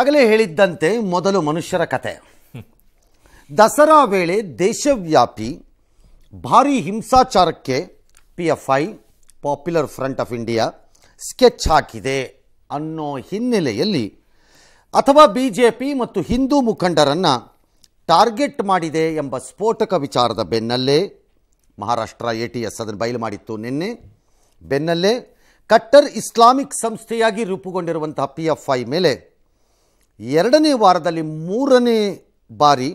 ಆಗಲೇ ಹೇಳಿದ್ದಂತೆ ಮೊದಲು ಮನುಷ್ಯರ ಕತೆ ದಸರಾ ವೇಳೆ ದೇಶವ್ಯಾಪಿ ಭಾರೀ ಹಿಂಸಾಚಾರಕ್ಕೆ P F I popular front of India sketch ಹಾಕಿದೆ ಅನ್ನೋ ಹಿನ್ನೆಲೆಯಲ್ಲಿ ಅಥವಾ ಬಿ ಜೆ ಪಿ ಮತ್ತು ಹಿಂದೂ ಮುಖಂಡರನ್ನು ಟಾರ್ಗೆಟ್ ಮಾಡಿದೆ ಎಂಬ ಸ್ಫೋಟಕ ವಿಚಾರದ ಬೆನ್ನಲ್ಲೇ ಮಹಾರಾಷ್ಟ್ರ ಎ ಟಿ ಎಸ್ ಅದನ್ನು ಬಯಲು ಮಾಡಿತ್ತು ನಿನ್ನೆ ಬೆನ್ನಲ್ಲೇ ಕಟ್ಟರ್ ಇಸ್ಲಾಮಿಕ್ ಸಂಸ್ಥೆಯಾಗಿ ರೂಪುಗೊಂಡಿರುವಂತಹ ಪಿ ಎಫ್ ಐ ಮೇಲೆ ಎರಡನೇ ವಾರದಲ್ಲಿ ಮೂರನೇ ಬಾರಿ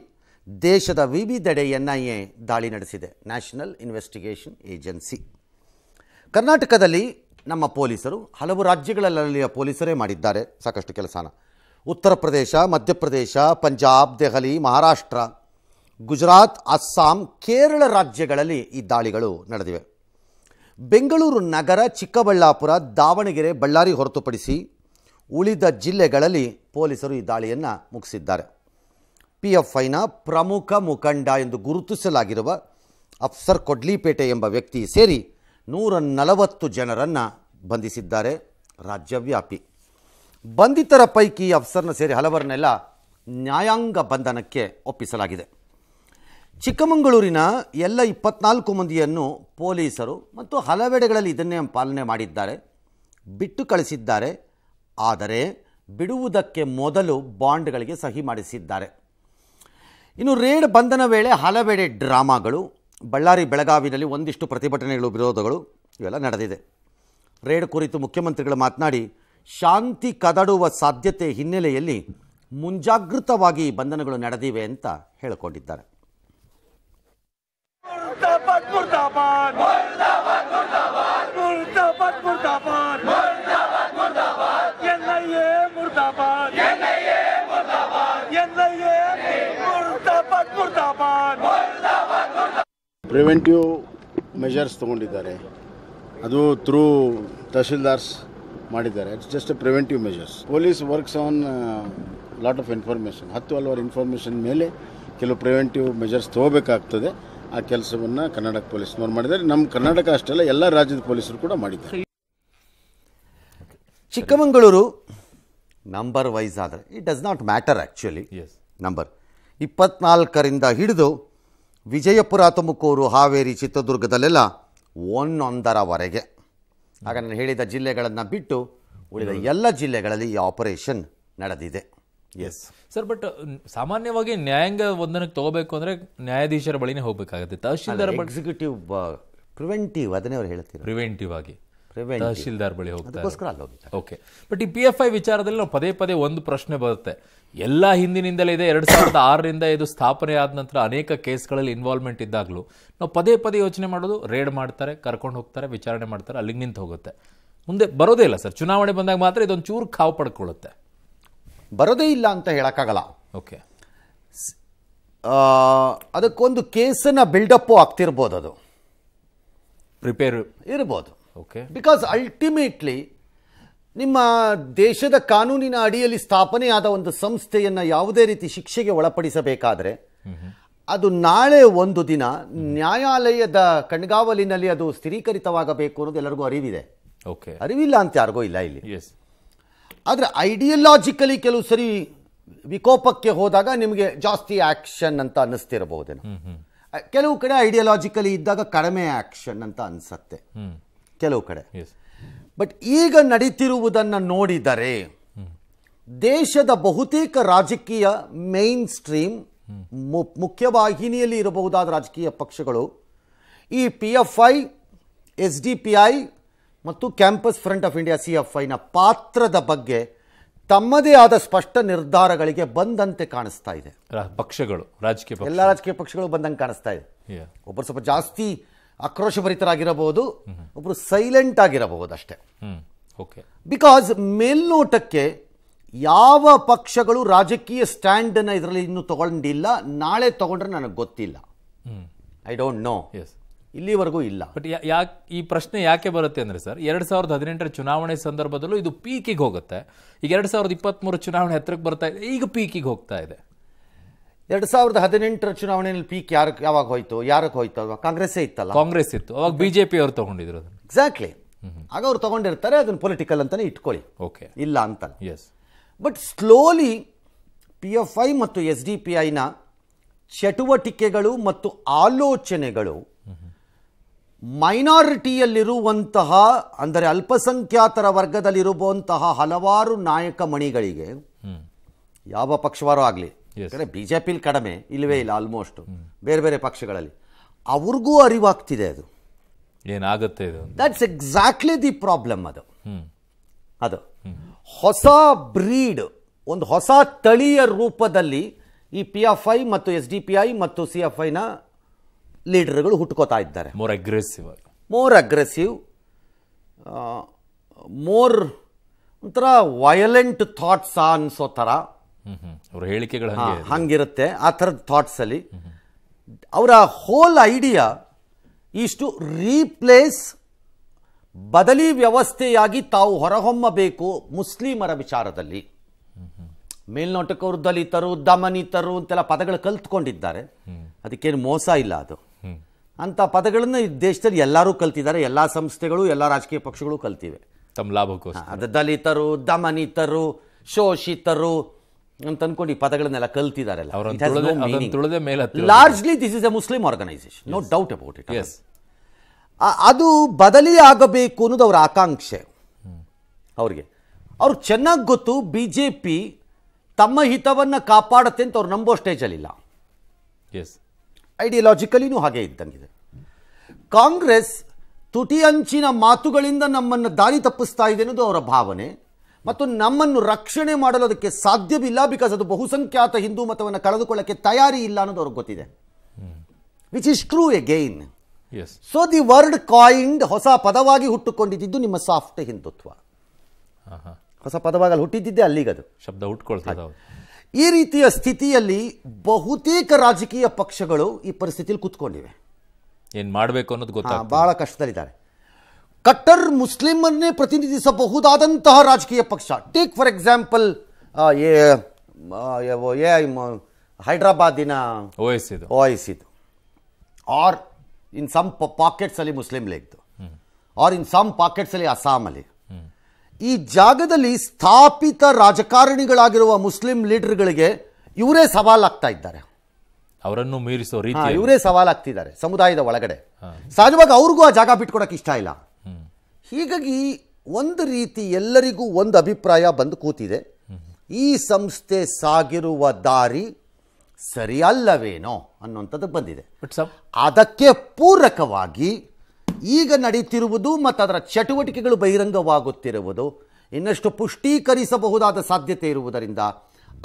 ದೇಶದ ವಿವಿಧೆಡೆ ಎನ್ ಐ ಎ ದಾಳಿ ನಡೆಸಿದೆ ನ್ಯಾಷನಲ್ ಇನ್ವೆಸ್ಟಿಗೇಷನ್ ಏಜೆನ್ಸಿ ಕರ್ನಾಟಕದಲ್ಲಿ ನಮ್ಮ ಪೊಲೀಸರು ಹಲವು ರಾಜ್ಯಗಳಲ್ಲಿಯ ಪೊಲೀಸರೇ ಮಾಡಿದ್ದಾರೆ ಸಾಕಷ್ಟು ಕೆಲಸನ ಉತ್ತರ ಪ್ರದೇಶ ಮಧ್ಯಪ್ರದೇಶ ಪಂಜಾಬ್ ದೆಹಲಿ ಮಹಾರಾಷ್ಟ್ರ ಗುಜರಾತ್ ಅಸ್ಸಾಂ ಕೇರಳ ರಾಜ್ಯಗಳಲ್ಲಿ ಈ ದಾಳಿಗಳು ನಡೆದಿವೆ ಬೆಂಗಳೂರು ನಗರ ಚಿಕ್ಕಬಳ್ಳಾಪುರ ದಾವಣಗೆರೆ ಬಳ್ಳಾರಿ ಹೊರತುಪಡಿಸಿ ಉಳಿದ ಜಿಲ್ಲೆಗಳಲ್ಲಿ ಪೊಲೀಸರು ಈ ದಾಳಿಯನ್ನು ಮುಗಿಸಿದ್ದಾರೆ ಪಿ ಐನ ಪ್ರಮುಖ ಮುಖಂಡ ಎಂದು ಗುರುತಿಸಲಾಗಿರುವ ಅಫ್ಸರ್ ಕೊಡ್ಲಿಪೇಟೆ ಎಂಬ ವ್ಯಕ್ತಿ ಸೇರಿ ನೂರ ನಲವತ್ತು ಜನರನ್ನು ಬಂಧಿಸಿದ್ದಾರೆ ರಾಜ್ಯವ್ಯಾಪಿ ಬಂಧಿತರ ಪೈಕಿ ಅಫ್ಸರ್ನ ಸೇರಿ ಹಲವರನ್ನೆಲ್ಲ ನ್ಯಾಯಾಂಗ ಬಂಧನಕ್ಕೆ ಒಪ್ಪಿಸಲಾಗಿದೆ ಚಿಕ್ಕಮಗಳೂರಿನ ಎಲ್ಲ ಇಪ್ಪತ್ನಾಲ್ಕು ಮಂದಿಯನ್ನು ಪೊಲೀಸರು ಮತ್ತು ಹಲವೆಡೆಗಳಲ್ಲಿ ಇದನ್ನೇ ಪಾಲನೆ ಮಾಡಿದ್ದಾರೆ ಬಿಟ್ಟು ಕಳಿಸಿದ್ದಾರೆ ಆದರೆ ಬಿಡುವುದಕ್ಕೆ ಮೊದಲು ಬಾಂಡ್ಗಳಿಗೆ ಸಹಿ ಮಾಡಿಸಿದ್ದಾರೆ ಇನ್ನು ರೇಡ್ ಬಂಧನ ವೇಳೆ ಹಲವೆಡೆ ಡ್ರಾಮಾಗಳು ಬಳ್ಳಾರಿ ಬೆಳಗಾವಿಯಲ್ಲಿ ಒಂದಿಷ್ಟು ಪ್ರತಿಭಟನೆಗಳು ವಿರೋಧಗಳು ಇವೆಲ್ಲ ನಡೆದಿದೆ ರೇಡ್ ಕುರಿತು ಮುಖ್ಯಮಂತ್ರಿಗಳು ಮಾತನಾಡಿ ಶಾಂತಿ ಕದಡುವ ಸಾಧ್ಯತೆ ಹಿನ್ನೆಲೆಯಲ್ಲಿ ಮುಂಜಾಗೃತವಾಗಿ ಬಂಧನಗಳು ನಡೆದಿವೆ ಅಂತ ಹೇಳಿಕೊಂಡಿದ್ದಾರೆ ಪ್ರಿವೆಂಟಿವ್ ಮೆಷರ್ಸ್ ತೊಗೊಂಡಿದ್ದಾರೆ ಅದು ಥ್ರೂ ತಹಶೀಲ್ದಾರ್ಸ್ ಮಾಡಿದ್ದಾರೆ it's just preventive measures police works on lot of information ಹತ್ತು ಹಲವಾರು ಇನ್ಫಾರ್ಮೇಷನ್ ಮೇಲೆ ಕೆಲವು ಪ್ರಿವೆಂಟಿವ್ ಮೆಷರ್ಸ್ ತಗೋಬೇಕಾಗ್ತದೆ ಆ ಕೆಲಸವನ್ನು ಕರ್ನಾಟಕ ಪೊಲೀಸ್ನವ್ರು ಮಾಡಿದ್ದಾರೆ ನಮ್ಮ ಕರ್ನಾಟಕ ಅಲ್ಲ ಎಲ್ಲ ರಾಜ್ಯದ ಪೊಲೀಸರು ಕೂಡ ಮಾಡಿದ್ದಾರೆ ಚಿಕ್ಕಮಗಳೂರು ನಂಬರ್ ವೈಸ್ ಆದರೆ it does not matter actually number ಇಪ್ಪತ್ನಾಲ್ಕರಿಂದ ಹಿಡಿದು ವಿಜಯಪುರ ತುಮಕೂರು ಹಾವೇರಿ ಚಿತ್ರದುರ್ಗದಲ್ಲೆಲ್ಲ ಒಂದೊಂದರವರೆಗೆ ಆಗ ನಾನು ಹೇಳಿದ ಜಿಲ್ಲೆಗಳನ್ನು ಬಿಟ್ಟು ಉಳಿದ ಎಲ್ಲ ಜಿಲ್ಲೆಗಳಲ್ಲಿ ಈ ಆಪರೇಷನ್ ನಡೆದಿದೆ ಎಸ್ ಸರ್ ಬಟ್ ಸಾಮಾನ್ಯವಾಗಿ ನ್ಯಾಯಾಂಗ ಒಂದನಕ್ಕೆ ತಗೋಬೇಕು ಅಂದರೆ ನ್ಯಾಯಾಧೀಶರ ಬಳಿನೇ ಹೋಗಬೇಕಾಗುತ್ತೆ ತಹಶೀಲ್ದಾರ್ ಎಕ್ಸಿಕ್ಯೂಟಿವ್ ಪ್ರಿವೆಂಟಿವ್ uh, ಅದನ್ನೇ ಅವ್ರು ಹೇಳ್ತೀವಿ ಪ್ರಿವೆಂಟಿವ್ ಆಗಿ ತಹಶೀಲ್ದಾರ್ ಬಳಿ ಹೋಗ್ತಾರೆ ಓಕೆ ಬಟ್ ಈ ಪಿ ಎಫ್ ಐ ವಿಚಾರದಲ್ಲಿ ನಾವು ಪದೇ ಪದೇ ಒಂದು ಪ್ರಶ್ನೆ ಬರುತ್ತೆ ಎಲ್ಲ ಹಿಂದಿನಿಂದಲೇ ಇದೆ ಎರಡು ಸಾವಿರದ ಆರರಿಂದ ಇದು ಸ್ಥಾಪನೆ ಆದ ನಂತರ ಅನೇಕ ಕೇಸ್ಗಳಲ್ಲಿ ಇನ್ವಾಲ್ವ್ಮೆಂಟ್ ಇದ್ದಾಗಲೂ ನಾವು ಪದೇ ಪದೇ ಯೋಚನೆ ಮಾಡೋದು ರೇಡ್ ಮಾಡ್ತಾರೆ ಕರ್ಕೊಂಡು ಹೋಗ್ತಾರೆ ವಿಚಾರಣೆ ಮಾಡ್ತಾರೆ ಅಲ್ಲಿಗೆ ನಿಂತು ಹೋಗುತ್ತೆ ಮುಂದೆ ಬರೋದೇ ಇಲ್ಲ ಸರ್ ಚುನಾವಣೆ ಬಂದಾಗ ಮಾತ್ರ ಇದೊಂದು ಚೂರು ಕಾವು ಪಡ್ಕೊಳ್ಳುತ್ತೆ ಬರೋದೇ ಇಲ್ಲ ಅಂತ ಹೇಳೋಕ್ಕಾಗಲ್ಲ ಓಕೆ ಅದಕ್ಕೊಂದು ಕೇಸನ್ನು ಬಿಲ್ಡಪ್ಪು ಆಗ್ತಿರ್ಬೋದು ಅದು ಪ್ರಿಪೇರ್ ಇರ್ಬೋದು ಓಕೆ ಬಿಕಾಸ್ ಅಲ್ಟಿಮೇಟ್ಲಿ ನಿಮ್ಮ ದೇಶದ ಕಾನೂನಿನ ಅಡಿಯಲ್ಲಿ ಸ್ಥಾಪನೆಯಾದ ಒಂದು ಸಂಸ್ಥೆಯನ್ನು ಯಾವುದೇ ರೀತಿ ಶಿಕ್ಷೆಗೆ ಒಳಪಡಿಸಬೇಕಾದ್ರೆ ಅದು ನಾಳೆ ಒಂದು ದಿನ ನ್ಯಾಯಾಲಯದ ಕಣ್ಗಾವಲಿನಲ್ಲಿ ಅದು ಸ್ಥಿರೀಕರಿತವಾಗಬೇಕು ಅನ್ನೋದು ಎಲ್ಲರಿಗೂ ಅರಿವಿದೆ ಓಕೆ ಅರಿವಿಲ್ಲ ಅಂತ ಯಾರಿಗೂ ಇಲ್ಲ ಇಲ್ಲಿ ಆದರೆ ಐಡಿಯಲಾಜಿಕಲಿ ಕೆಲವು ಸರಿ ವಿಕೋಪಕ್ಕೆ ಹೋದಾಗ ನಿಮಗೆ ಜಾಸ್ತಿ ಆ್ಯಕ್ಷನ್ ಅಂತ ಅನ್ನಿಸ್ತಿರಬಹುದೇನೋ ಕೆಲವು ಕಡೆ ಐಡಿಯಲಾಜಿಕಲಿ ಇದ್ದಾಗ ಕಡಿಮೆ ಆ್ಯಕ್ಷನ್ ಅಂತ ಅನಿಸತ್ತೆ ಕೆಲವು ಕಡೆ ಬಟ್ ಈಗ ನಡೀತಿರುವುದನ್ನು ನೋಡಿದರೆ ದೇಶದ ಬಹುತೇಕ ರಾಜಕೀಯ ಮೇನ್ ಸ್ಟ್ರೀಮ್ ಮುಖ್ಯವಾಹಿನಿಯಲ್ಲಿ ಇರಬಹುದಾದ ರಾಜಕೀಯ ಪಕ್ಷಗಳು ಈ P F I S D P I ಮತ್ತು campus front of India C F ಐನ ಪಾತ್ರದ ಬಗ್ಗೆ ತಮ್ಮದೇ ಆದ ಸ್ಪಷ್ಟ ನಿರ್ಧಾರಗಳಿಗೆ ಬಂದಂತೆ ಕಾಣಿಸ್ತಾ ಇದೆ ಪಕ್ಷಗಳು ರಾಜಕೀಯ ಎಲ್ಲ ರಾಜಕೀಯ ಪಕ್ಷಗಳು ಬಂದಂಗೆ ಕಾಣಿಸ್ತಾ ಇದೆ ಒಬ್ಬರು ಸ್ವಲ್ಪ ಜಾಸ್ತಿ ಆಕ್ರೋಶಭರಿತರಾಗಿರಬಹುದು ಒಬ್ಬರು ಸೈಲೆಂಟ್ ಆಗಿರಬಹುದು ಅಷ್ಟೇ ಓಕೆ ಬಿಕಾಸ್ ಮೇಲ್ನೋಟಕ್ಕೆ ಯಾವ ಪಕ್ಷಗಳು ರಾಜಕೀಯ ಸ್ಟ್ಯಾಂಡನ್ನು ಇದರಲ್ಲಿ ಇನ್ನೂ ತಗೊಂಡಿಲ್ಲ ನಾಳೆ ತಗೊಂಡ್ರೆ ನನಗೆ ಗೊತ್ತಿಲ್ಲ ಐ ಡೋಂಟ್ ನೋ ಎಸ್ ಇಲ್ಲಿವರೆಗೂ ಇಲ್ಲ ಬಟ್ ಯಾಕೆ ಈ ಪ್ರಶ್ನೆ ಯಾಕೆ ಬರುತ್ತೆ ಅಂದರೆ ಸರ್ ಎರಡು ಸಾವಿರದ ಹದಿನೆಂಟರ ಚುನಾವಣೆ ಸಂದರ್ಭದಲ್ಲೂ ಇದು ಪೀಕಿಗೆ ಹೋಗುತ್ತೆ ಈಗ ಎರಡ್ ಸಾವಿರದ ಇಪ್ಪತ್ತ್ಮೂರು ಚುನಾವಣೆ ಹತ್ತಿರಕ್ಕೆ ಬರ್ತಾ ಇದೆ ಈಗ ಪೀಕಿಗೆ ಹೋಗ್ತಾ ಇದೆ ಎರಡು ಸಾವಿರದ ಹದಿನೆಂಟರ ಚುನಾವಣೆಯಲ್ಲಿ ಪೀಕ್ ಯಾರು ಯಾವಾಗ ಹೋಯ್ತು ಯಾರಕ್ಕೆ ಹೋಯ್ತು ಅಲ್ವಾ ಕಾಂಗ್ರೆಸ್ ಇತ್ತಲ್ಲ ಕಾಂಗ್ರೆಸ್ ಇತ್ತು ಅವಾಗ ಬಿಜೆಪಿ ಅವರು ತಗೊಂಡಿದ್ರು ಎಕ್ಸಾಕ್ಟ್ಲಿ ಆಗ ಅವ್ರು ತಗೊಂಡಿರ್ತಾರೆ ಅದನ್ನ ಪೊಲಿಟಿಕಲ್ ಅಂತಾನೆ ಇಟ್ಕೊಳ್ಳಿ ಓಕೆ ಇಲ್ಲ ಅಂತ yes but slowly P F I ಮತ್ತು ಎಸ್ ಡಿ ಪಿ ಐನ ಚಟುವಟಿಕೆಗಳು ಮತ್ತು ಆಲೋಚನೆಗಳು ಮೈನಾರಿಟಿಯಲ್ಲಿರುವಂತಹ ಅಂದರೆ ಅಲ್ಪಸಂಖ್ಯಾತರ ವರ್ಗದಲ್ಲಿರುವಂತಹ ಹಲವಾರು ನಾಯಕ ಮಣಿಗಳಿಗೆ ಯಾವ ಪಕ್ಷವಾರು ಆಗಲಿ ಯಾಕಂದರೆ ಬಿ ಜೆ ಪಿಲಿ ಕಡಿಮೆ ಇಲ್ಲವೇ ಇಲ್ಲ ಆಲ್ಮೋಸ್ಟ್ ಬೇರೆ ಬೇರೆ ಪಕ್ಷಗಳಲ್ಲಿ ಅವ್ರಿಗೂ ಅರಿವಾಗ್ತಿದೆ ಅದು ಏನಾಗುತ್ತೆ ಇದು ದಟ್ಸ್ ಎಕ್ಸಾಕ್ಟ್ಲಿ ದಿ ಪ್ರಾಬ್ಲಮ್ ಅದು ಅದು ಹೊಸ ಬ್ರೀಡ್ ಒಂದು ಹೊಸ ತಳಿಯ ರೂಪದಲ್ಲಿ ಈ ಪಿ ಎಫ್ ಐ ಮತ್ತು ಎಸ್ ಡಿ ಪಿ ಐ ಮತ್ತು ಸಿ ಎಫ್ ಐನ ಲೀಡರ್ಗಳು ಹುಟ್ಕೋತಾ ಇದ್ದಾರೆ more aggressive more aggressive more ಒಂಥರ ವಯಲೆಂಟ್ ಥಾಟ್ಸ್ ಅನ್ಸೋ ಥರ ಅವ್ರ ಹೇಳಿಕೆಗಳು ಹಂಗಿರುತ್ತೆ ಆ ಥರದ ಅಲ್ಲಿ ಅವರ ಹೋಲ್ ಐಡಿಯಾ ಇಷ್ಟು ಟು ರೀಪ್ಲೇಸ್ ಬದಲಿ ವ್ಯವಸ್ಥೆಯಾಗಿ ತಾವು ಹೊರಹೊಮ್ಮಬೇಕು ಮುಸ್ಲಿಮರ ವಿಚಾರದಲ್ಲಿ ಮೇಲ್ನೋಟಕ್ಕವರು ದಲಿತರು ದಮನಿತರು ಅಂತೆಲ್ಲ ಪದಗಳು ಕಲ್ತ್ಕೊಂಡಿದ್ದಾರೆ ಅದಕ್ಕೇನು ಮೋಸ ಇಲ್ಲ ಅದು ಅಂತ ಪದಗಳನ್ನು ಈ ದೇಶದಲ್ಲಿ ಎಲ್ಲರೂ ಕಲ್ತಿದ್ದಾರೆ ಎಲ್ಲ ಸಂಸ್ಥೆಗಳು ಎಲ್ಲ ರಾಜಕೀಯ ಪಕ್ಷಗಳು ಕಲ್ತಿವೆ ತಮ್ಮ ಲಾಭಕ್ಕೋಸ್ಕರ ದಲಿತರು ದಮನಿತರು ಶೋಷಿತರು ಅಂತ ಅಂದ್ಕೊಂಡು ಈ ಪದಗಳನ್ನೆಲ್ಲ ಕಲ್ತಿದ್ದಾರೆ largely this is a Muslim organisation no doubt about it ಅದು ಬದಲಿ ಆಗಬೇಕು ಅನ್ನೋದು ಅವರ ಆಕಾಂಕ್ಷೆ ಅವ್ರಿಗೆ ಅವ್ರಿಗೆ ಚೆನ್ನಾಗಿ ಗೊತ್ತು ಬಿ ಜೆ ಪಿ ತಮ್ಮ ಹಿತವನ್ನು ಕಾಪಾಡುತ್ತೆ ಅಂತ ಅವ್ರು ನಂಬೋ ಸ್ಟೇಜಲ್ಲಿಲ್ಲ ಎಸ್ ಐಡಿಯಾಲಜಿಕಲಿನೂ ಹಾಗೆ ಇದ್ದಂಗಿದೆ ಕಾಂಗ್ರೆಸ್ ತುಟಿ ಅಂಚಿನ ಮಾತುಗಳಿಂದ ನಮ್ಮನ್ನು ದಾರಿ ತಪ್ಪಿಸ್ತಾ ಇದೆ ಅನ್ನೋದು ಅವರ ಭಾವನೆ ಮತ್ತು ನಮ್ಮನ್ನು ರಕ್ಷಣೆ ಮಾಡಲು ಅದಕ್ಕೆ ಸಾಧ್ಯವಿಲ್ಲ ಬಿಕಾಸ್ ಅದು ಬಹುಸಂಖ್ಯಾತ ಹಿಂದೂ ಮತವನ್ನು ಕಳೆದುಕೊಳ್ಳಕ್ಕೆ ತಯಾರಿ ಇಲ್ಲ ಅನ್ನೋದು ಅವ್ರಿಗೆ ಗೊತ್ತಿದೆ which is true again so the word coined ಹೊಸ ಪದವಾಗಿ ಹುಟ್ಟುಕೊಂಡಿದ್ದು ನಿಮ್ಮ ಸಾಫ್ಟ್ ಹಿಂದುತ್ವ ಹೊಸ ಪದವಾಗಿ ಹುಟ್ಟಿದ್ದಿದ್ದೆ ಅಲ್ಲಿಗದು ಶಬ್ದ ಹುಟ್ಕೊಳ್ತದೆ ಈ ರೀತಿಯ ಸ್ಥಿತಿಯಲ್ಲಿ ಬಹುತೇಕ ರಾಜಕೀಯ ಪಕ್ಷಗಳು ಈ ಪರಿಸ್ಥಿತಿಯಲ್ಲಿ ಕೂತ್ಕೊಂಡಿವೆ ಏನು ಮಾಡಬೇಕು ಅನ್ನೋದು ಗೊತ್ತಾ ಬಹಳ ಕಷ್ಟದಲ್ಲಿದ್ದಾರೆ ಕಟ್ಟರ್ ಮುಸ್ಲಿಮನ್ನೇ ಪ್ರತಿನಿಧಿಸಬಹುದಾದಂತಹ ರಾಜಕೀಯ ಪಕ್ಷ take for example a a ಹೈದ್ರಾಬಾದಿನ ಆರ್ ಇನ್ ಸಮ್ ಅಲ್ಲಿ Muslim League or in some ಪಾಕೆಟ್ಸಲ್ಲಿ ಅಲ್ಲಿ ಈ ಜಾಗದಲ್ಲಿ ಸ್ಥಾಪಿತ ರಾಜಕಾರಣಿಗಳಾಗಿರುವ ಮುಸ್ಲಿಂ ಲೀಡರ್ಗಳಿಗೆ ಇವರೇ ಸವಾಲಾಗ್ತಾ ಇದ್ದಾರೆ ಅವರನ್ನು ಮೀರಿಸೋ ರೀತಿ ಇವರೇ ಸವಾಲಾಗ್ತಿದ್ದಾರೆ ಸಮುದಾಯದ ಒಳಗಡೆ ಸಹಜವಾಗಿ ಅವ್ರಿಗೂ ಆ ಜಾಗ ಬಿಟ್ಕೊಡಕ್ಕೆ ಇಷ್ಟ ಇಲ್ಲ ಹೀಗಾಗಿ ಒಂದು ರೀತಿ ಎಲ್ಲರಿಗೂ ಒಂದು ಅಭಿಪ್ರಾಯ ಬಂದು ಕೂತಿದೆ ಈ ಸಂಸ್ಥೆ ಸಾಗಿರುವ ದಾರಿ ಸರಿಯಲ್ಲವೇನೋ ಅನ್ನುವಂಥದ್ದು ಬಂದಿದೆ ಅದಕ್ಕೆ ಪೂರಕವಾಗಿ ಈಗ ನಡೀತಿರುವುದು ಮತ್ತು ಅದರ ಚಟುವಟಿಕೆಗಳು ಬಹಿರಂಗವಾಗುತ್ತಿರುವುದು ಇನ್ನಷ್ಟು ಪುಷ್ಟೀಕರಿಸಬಹುದಾದ ಸಾಧ್ಯತೆ ಇರುವುದರಿಂದ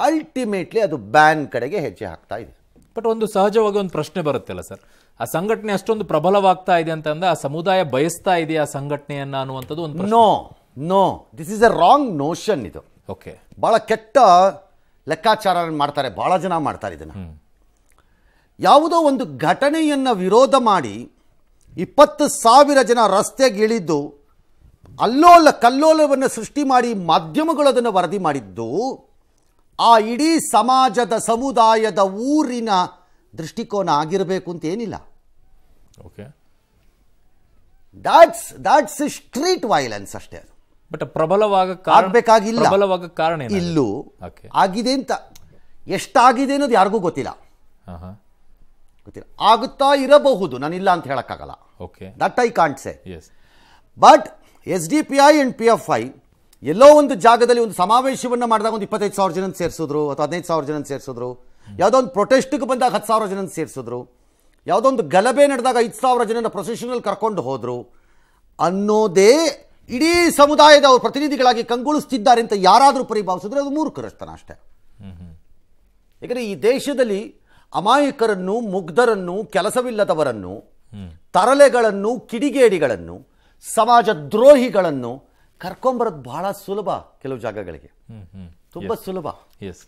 ಅಲ್ಟಿಮೇಟ್ಲಿ ಅದು ಬ್ಯಾನ್ ಕಡೆಗೆ ಹೆಜ್ಜೆ ಹಾಕ್ತಾ ಇದೆ ಬಟ್ ಒಂದು ಸಹಜವಾಗಿ ಒಂದು ಪ್ರಶ್ನೆ ಬರುತ್ತಲ್ಲ ಸರ್ ಆ ಸಂಘಟನೆ ಅಷ್ಟೊಂದು ಪ್ರಬಲವಾಗ್ತಾ ಇದೆ ಅಂತಂದ ಆ ಸಮುದಾಯ ಬಯಸ್ತಾ ಇದೆ ಆ ಸಂಘಟನೆಯನ್ನ ಅನ್ನುವಂಥದ್ದು ಒಂದು no no this is a wrong notion ಇದು ಓಕೆ ಬಹಳ ಕೆಟ್ಟ ಲೆಕ್ಕಾಚಾರ ಮಾಡ್ತಾರೆ ಬಹಳ ಜನ ಮಾಡ್ತಾರೆ ಇದನ್ನು ಯಾವುದೋ ಒಂದು ಘಟನೆಯನ್ನು ವಿರೋಧ ಮಾಡಿ ಇಪ್ಪತ್ತು ಸಾವಿರ ಜನ ಇಳಿದು ಅಲ್ಲೋಲ ಕಲ್ಲೋಲವನ್ನು ಸೃಷ್ಟಿ ಮಾಡಿ ಮಾಧ್ಯಮಗಳು ಅದನ್ನು ವರದಿ ಮಾಡಿದ್ದು ಆ ಇಡೀ ಸಮಾಜದ ಸಮುದಾಯದ ಊರಿನ ದೃಷ್ಟಿಕೋನ ಆಗಿರಬೇಕು ಅಂತ ಏನಿಲ್ಲ okay that's that's street violence ಅಷ್ಟೇ ಅದು ಬಟ್ ಪ್ರಬಲವಾಗ ಆಗಬೇಕಾಗಿಲ್ಲ ಪ್ರಬಲವಾಗ ಕಾರಣ ಇಲ್ಲೂ ಆಗಿದೆ ಅಂತ ಎಷ್ಟಾಗಿದೆ ಅನ್ನೋದು ಯಾರಿಗೂ ಗೊತ್ತಿಲ್ಲ ಗೊತ್ತಿಲ್ಲ ಆಗುತ್ತಾ ಇರಬಹುದು ನಾನು ಇಲ್ಲ ಅಂತ ಹೇಳೋಕ್ಕಾಗಲ್ಲ okay that I can't say but S D P I and P F I ಎಲ್ಲೋ ಒಂದು ಜಾಗದಲ್ಲಿ ಒಂದು ಸಮಾವೇಶವನ್ನು ಮಾಡಿದಾಗ ಒಂದು ಇಪ್ಪತ್ತೈದು ಸಾವಿರ ಜನ ಸೇರಿಸಿದ್ರು ಅಥವಾ ಹದಿನೈದು ಸಾವಿರ ಜನ ಸೇರಿಸಿದ್ರು ಯಾವುದೋ ಒಂದು ಬಂದಾಗ ಹತ್ತು ಸಾವಿರ ಜನನ ಸೇರಿಸಿದ್ರು ಯಾವುದೊಂದು ಗಲಭೆ ನಡೆದಾಗ ಐದು ಸಾವಿರ ಜನನ ಪ್ರೊಸೆಷನಲ್ಲಿ ಕರ್ಕೊಂಡು ಹೋದರು ಅನ್ನೋದೇ ಇಡೀ ಸಮುದಾಯದ ಅವರು ಪ್ರತಿನಿಧಿಗಳಾಗಿ ಕಂಗೊಳಿಸ್ತಿದ್ದಾರೆ ಅಂತ ಯಾರಾದರೂ ಪರಿಭಾವಿಸಿದ್ರೆ ಅದು ಮೂರ್ಖರಸ್ತನ ಅಷ್ಟೇ ಯಾಕಂದರೆ ಈ ದೇಶದಲ್ಲಿ ಅಮಾಯಕರನ್ನು ಮುಗ್ಧರನ್ನು ಕೆಲಸವಿಲ್ಲದವರನ್ನು ತರಲೆಗಳನ್ನು ಕಿಡಿಗೇಡಿಗಳನ್ನು ಸಮಾಜ ದ್ರೋಹಿಗಳನ್ನು ಕರ್ಕೊಂಬರೋದು ಬಹಳ ಸುಲಭ ಕೆಲವು ಜಾಗಗಳಿಗೆ ತುಂಬ ಸುಲಭ ಎಸ್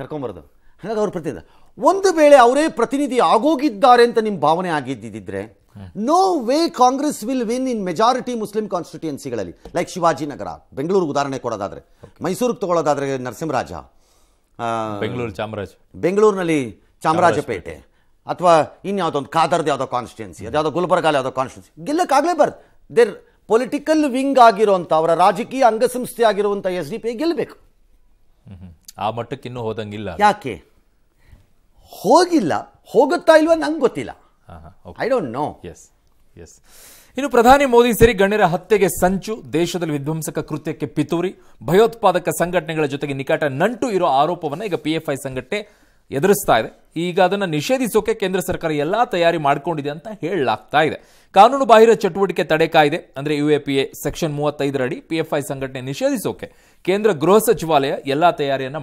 ಕರ್ಕೊಂಬರೋದು ಹಾಗಾಗಿ ಅವ್ರ ಪ್ರತಿನಿಧಿ ಒಂದು ವೇಳೆ ಅವರೇ ಪ್ರತಿನಿಧಿ ಆಗೋಗಿದ್ದಾರೆ ಅಂತ ನಿಮ್ಮ ಭಾವನೆ ಆಗಿದ್ದಿದ್ದರೆ no way Congress will win in majority Muslim ಕಾನ್ಸ್ಟಿಟ್ಯೂಯೆನ್ಸಿಗಳಲ್ಲಿ ಲೈಕ್ ಶಿವಾಜಿನಗರ ಬೆಂಗಳೂರು ಉದಾಹರಣೆ ಕೊಡೋದಾದ್ರೆ ಮೈಸೂರಿಗೆ ತಗೊಳ್ಳೋದಾದ್ರೆ ನರಸಿಂಹರಾಜ ಬೆಂಗಳೂರು ಚಾಮರಾಜ ಬೆಂಗಳೂರಿನಲ್ಲಿ ಚಾಮರಾಜಪೇಟೆ ಅಥವಾ ಇನ್ಯಾವುದೊಂದು ಖಾದರ್ದು ಯಾವುದೋ ಕಾನ್ಸ್ಟಿಟ್ಯೂನ್ಸಿ ಯಾವುದೋ ಗುಲ್ಬರ್ಗಾಲ ಯಾವುದೋ ಕಾನ್ಸ್ಟಿಟ್ಯೂನ್ಸಿ ಗೆಲ್ಲಕ್ಕಾಗಲೇಬಾರ್ದು ದೇರ್ ಪೊಲಿಟಿಕಲ್ ವಿಂಗ್ ಆಗಿರುವಂಥ ಅವರ ರಾಜಕೀಯ ಅಂಗಸಂಸ್ಥೆ ಆಗಿರುವಂಥ ಎಸ್ ಡಿ ಪಿ ಗೆಲ್ಲಬೇಕು ಆ ಮಟ್ಟಕ್ಕೆ ಇನ್ನೂ ಹೋದಂಗಿಲ್ಲ ಯಾಕೆ ಹೋಗಿಲ್ಲ ಹೋಗುತ್ತಾ ಇಲ್ವಾ ನಂಗೆ ಗೊತ್ತಿಲ್ಲ I don't know yes yes ಇನ್ನು ಪ್ರಧಾನಿ ಮೋದಿ ಸೇರಿ ಗಣ್ಯರ ಹತ್ಯೆಗೆ ಸಂಚು ದೇಶದಲ್ಲಿ ವಿಧ್ವಂಸಕ ಕೃತ್ಯಕ್ಕೆ ಪಿತೂರಿ ಭಯೋತ್ಪಾದಕ ಸಂಘಟನೆಗಳ ಜೊತೆಗೆ ನಿಕಟ ನಂಟು ಇರೋ ಆರೋಪವನ್ನು ಈಗ ಪಿಎಫ್ಐ ಸಂಘಟನೆ ಎದುರಿಸ್ತಾ ಇದೆ ಈಗ ಅದನ್ನು ನಿಷೇಧಿಸೋಕೆ ಕೇಂದ್ರ ಸರ್ಕಾರ ಎಲ್ಲ ತಯಾರಿ ಮಾಡಿಕೊಂಡಿದೆ ಅಂತ ಹೇಳಲಾಗ್ತಾ ಇದೆ ಕಾನೂನು ಬಾಹಿರ ಚಟುವಟಿಕೆ ತಡೆ ಕಾಯ್ದೆ ಅಂದರೆ U A P A section ಮೂವತ್ತೈದರಡಿ ಪಿ ಎಫ್ ಐ ಸಂಘಟನೆ ನಿಷೇಧಿಸೋಕೆ ಕೇಂದ್ರ ಗೃಹ ಸಚಿವಾಲಯ ಎಲ್ಲ ತಯಾರಿಯನ್ನು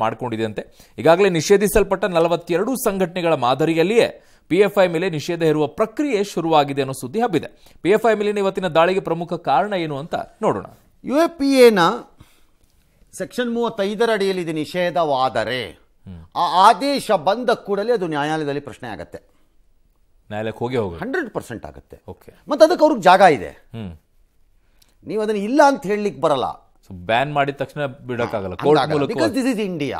ಅಂತೆ ಈಗಾಗಲೇ ನಿಷೇಧಿಸಲ್ಪಟ್ಟ ನಲವತ್ತೆರಡು ಸಂಘಟನೆಗಳ ಮಾದರಿಯಲ್ಲಿಯೇ ಪಿ ಎಫ್ ಐ ಮೇಲೆ ನಿಷೇಧ ಇರುವ ಪ್ರಕ್ರಿಯೆ ಶುರುವಾಗಿದೆ ಅನ್ನೋ ಸುದ್ದಿ ಹಬ್ಬಿದೆ ಪಿ ಎಫ್ ಐ ಮೇಲಿನ ಇವತ್ತಿನ ದಾಳಿಗೆ ಪ್ರಮುಖ ಕಾರಣ ಏನು ಅಂತ ನೋಡೋಣ ಯು ಎ ಪಿ ಎನ ಸೆಕ್ಷನ್ ಮೂವತ್ತೈದರ ಅಡಿಯಲ್ಲಿ ಇದು ನಿಷೇಧವಾದರೆ ಆ ಆದೇಶ ಬಂದ ಕೂಡಲೇ ಅದು ನ್ಯಾಯಾಲಯದಲ್ಲಿ ಪ್ರಶ್ನೆ ಆಗತ್ತೆ ನ್ಯಾಯಾಲಯಕ್ಕೆ ಹೋಗಿ ಹೋಗಿ ಹಂಡ್ರೆಡ್ ಪರ್ಸೆಂಟ್ ಆಗುತ್ತೆ ಓಕೆ ಮತ್ತು ಅದಕ್ಕೆ ಅವ್ರಿಗೆ ಜಾಗ ಇದೆ ನೀವು ಅದನ್ನು ಇಲ್ಲ ಅಂತ ಹೇಳಲಿಕ್ಕೆ ಬರಲ್ಲ ಬ್ಯಾನ್ ಮಾಡಿದ ತಕ್ಷಣ ಬಿಡೋಕ್ಕಾಗಲ್ಲ ಬಿಕಾಸ್ ದಿಸ್ ಇಸ್ ಇಂಡಿಯಾ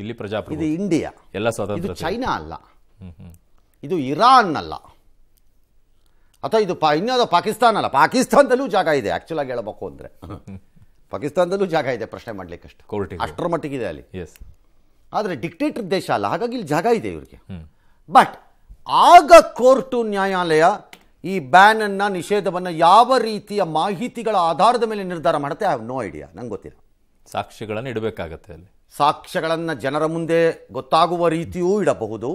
ಇಲ್ಲಿ ಪ್ರಜಾಪ್ರಭು ಇದು ಇಂಡಿಯಾ ಎಲ್ಲ ಸ್ವಾತಂತ್ರ್ಯ ಇದು ಚೈನಾ ಅಲ್ಲ ಇದು ಇರಾನ್ ಅಲ್ಲ ಅಥವಾ ಇದು ಪಾ ಪಾಕಿಸ್ತಾನ ಅಲ್ಲ ಪಾಕಿಸ್ತಾನದಲ್ಲೂ ಜಾಗ ಇದೆ ಆ್ಯಕ್ಚುಲ್ ಹೇಳಬೇಕು ಅಂದರೆ ಪಾಕಿಸ್ತಾನದಲ್ಲೂ ಜಾಗ ಇದೆ ಪ್ರಶ್ನೆ ಅಷ್ಟು ಕೋರ್ಟ್ ಅಷ್ಟರ ಇದೆ ಅಲ್ಲಿ ಎಸ್ ಆದರೆ ಡಿಕ್ಟೇಟರ್ ದೇಶ ಅಲ್ಲ ಹಾಗಾಗಿ ಇಲ್ಲಿ ಜಾಗ ಇದೆ ಇವರಿಗೆ ಬಟ್ ಆಗ ಕೋರ್ಟು ನ್ಯಾಯಾಲಯ ಈ ಅನ್ನು ನಿಷೇಧವನ್ನು ಯಾವ ರೀತಿಯ ಮಾಹಿತಿಗಳ ಆಧಾರದ ಮೇಲೆ ನಿರ್ಧಾರ ಮಾಡುತ್ತೆ ಐ ಹ್ಯಾವ್ ನೋ ಐಡಿಯಾ ನಂಗೆ ಗೊತ್ತಿಲ್ಲ ಸಾಕ್ಷ್ಯಗಳನ್ನು ಇಡಬೇಕಾಗತ್ತೆ ಅಲ್ಲಿ ಸಾಕ್ಷ್ಯಗಳನ್ನು ಜನರ ಮುಂದೆ ಗೊತ್ತಾಗುವ ರೀತಿಯೂ ಇಡಬಹುದು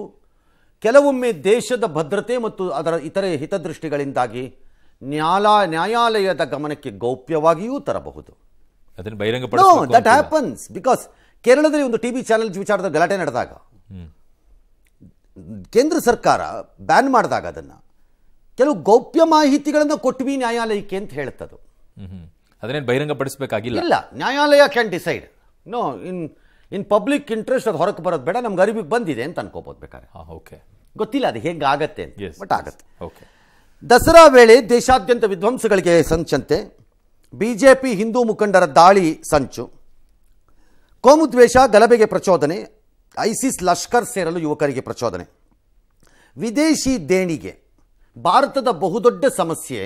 ಕೆಲವೊಮ್ಮೆ ದೇಶದ ಭದ್ರತೆ ಮತ್ತು ಅದರ ಇತರೆ ಹಿತದೃಷ್ಟಿಗಳಿಂದಾಗಿ ನ್ಯಾಯಾಲ ನ್ಯಾಯಾಲಯದ ಗಮನಕ್ಕೆ ಗೌಪ್ಯವಾಗಿಯೂ ತರಬಹುದು ಅದನ್ನು ಬಹಿರಂಗಪಡಿಸೋ ದಟ್ ಹ್ಯಾಪನ್ಸ್ ಬಿಕಾಸ್ ಕೇರಳದಲ್ಲಿ ಒಂದು ಟಿ ವಿ ಚಾನೆಲ್ ವಿಚಾರದ ಗಲಾಟೆ ನಡೆದಾಗ ಕೇಂದ್ರ ಸರ್ಕಾರ ಬ್ಯಾನ್ ಮಾಡಿದಾಗ ಅದನ್ನು ಕೆಲವು ಗೌಪ್ಯ ಮಾಹಿತಿಗಳನ್ನು ಕೊಟ್ವಿ ನ್ಯಾಯಾಲಯಕ್ಕೆ ಅಂತ ಹೇಳುತ್ತದು ಅದನ್ನೇನು ಬಹಿರಂಗಪಡಿಸಬೇಕಾಗಿಲ್ಲ ಇಲ್ಲ ನ್ಯಾಯಾಲಯ can decide no in in public interest ಅದು ಹೊರಗೆ ಬರೋದು ಬೇಡ ನಮ್ಗೆ ಅರಿವಿಗೆ ಬಂದಿದೆ ಅಂತ ಅನ್ಕೋಬೋದು ಬೇಕಾದ್ರೆ ಓಕೆ ಗೊತ್ತಿಲ್ಲ ಅದು ಹೆಂಗೆ ಆಗತ್ತೆ ಅಂತ ಬಟ್ ಆಗತ್ತೆ ಓಕೆ ದಸರಾ ವೇಳೆ ದೇಶಾದ್ಯಂತ ವಿಧ್ವಂಸಗಳಿಗೆ ಸಂಚಂತೆ ಬಿಜೆಪಿ ಹಿಂದೂ ಮುಖಂಡರ ದಾಳಿ ಸಂಚು ಕೋಮುದ್ವೇಷ ಗಲಭೆಗೆ ಪ್ರಚೋದನೆ ಐಸಿಸ್ ಲಷ್ಕರ್ ಸೇರಲು ಯುವಕರಿಗೆ ಪ್ರಚೋದನೆ ವಿದೇಶಿ ದೇಣಿಗೆ ಭಾರತದ ಬಹುದೊಡ್ಡ ಸಮಸ್ಯೆ